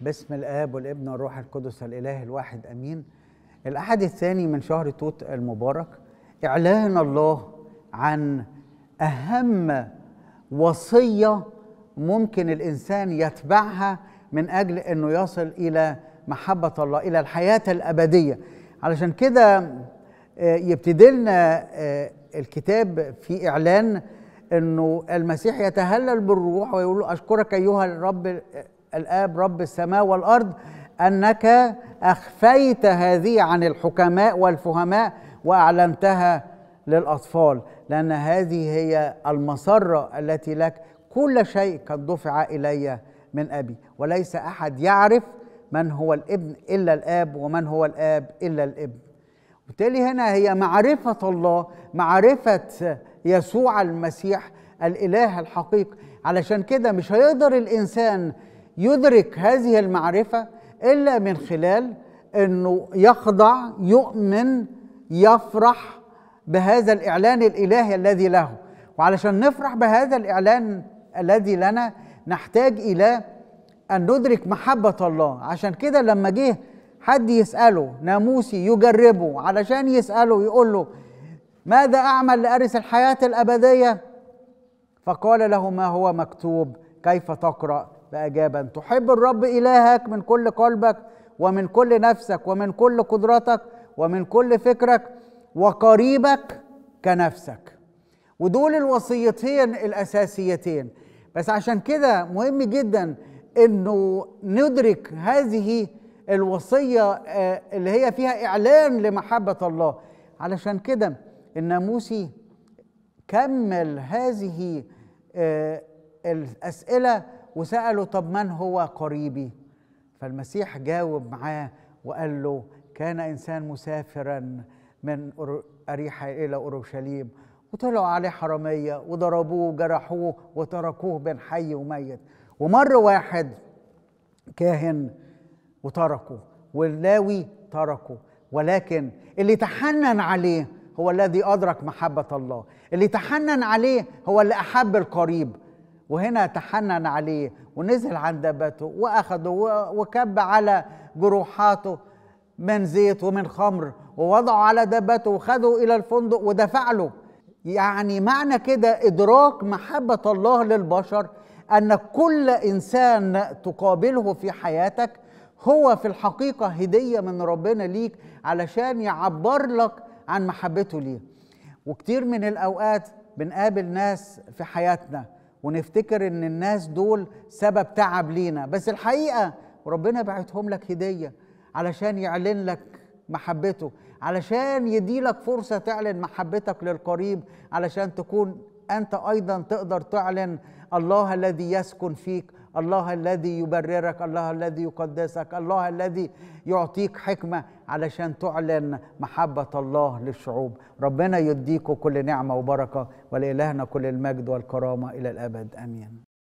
باسم الاب والابن والروح القدس الاله الواحد امين الاحد الثاني من شهر توت المبارك اعلان الله عن اهم وصيه ممكن الانسان يتبعها من اجل انه يصل الى محبه الله الى الحياه الابديه علشان كده آه، يبتدي لنا آه، الكتاب في اعلان انه المسيح يتهلل بالروح ويقول له اشكرك ايها الرب آه، الاب رب السماء والارض انك اخفيت هذه عن الحكماء والفهماء واعلنتها للاطفال لان هذه هي المسره التي لك كل شيء قد دفع الي من ابي وليس احد يعرف من هو الابن الا الاب ومن هو الاب الا الابن وبالتالي هنا هي معرفه الله معرفه يسوع المسيح الاله الحقيقي علشان كده مش هيقدر الانسان يدرك هذه المعرفة إلا من خلال أنه يخضع يؤمن يفرح بهذا الإعلان الإلهي الذي له وعلشان نفرح بهذا الإعلان الذي لنا نحتاج إلى أن ندرك محبة الله عشان كده لما جه حد يسأله ناموسي يجربه علشان يسأله يقول له ماذا أعمل لأرث الحياة الأبدية؟ فقال له ما هو مكتوب كيف تقرأ فأجاب أن تحب الرب إلهك من كل قلبك ومن كل نفسك ومن كل قدرتك ومن كل فكرك وقريبك كنفسك ودول الوصيتين الأساسيتين بس عشان كده مهم جدا انه ندرك هذه الوصية آه، اللي هي فيها إعلان لمحبة الله علشان كده الناموسي كمل هذه آه، الأسئلة وسألوا طب من هو قريبي فالمسيح جاوب معاه وقال له كان إنسان مسافرا من أريحة إلى أورشليم وطلعوا عليه حرامية وضربوه وجرحوه وتركوه بين حي وميت ومر واحد كاهن وتركه واللاوي تركه ولكن اللي تحنن عليه هو الذي أدرك محبة الله اللي تحنن عليه هو اللي أحب القريب وهنا تحنن عليه ونزل عن دابته واخده وكب على جروحاته من زيت ومن خمر ووضعه على دابته وخده الى الفندق ودفع له يعني معنى كده ادراك محبه الله للبشر ان كل انسان تقابله في حياتك هو في الحقيقه هديه من ربنا ليك علشان يعبر لك عن محبته ليه وكتير من الاوقات بنقابل ناس في حياتنا ونفتكر ان الناس دول سبب تعب لينا بس الحقيقه ربنا بعتهم لك هديه علشان يعلن لك محبته علشان يديلك فرصه تعلن محبتك للقريب علشان تكون انت ايضا تقدر تعلن الله الذي يسكن فيك الله الذي يبررك الله الذي يقدسك الله الذي يعطيك حكمة علشان تعلن محبة الله للشعوب ربنا يديكم كل نعمة وبركة ولإلهنا كل المجد والكرامة إلى الأبد أمين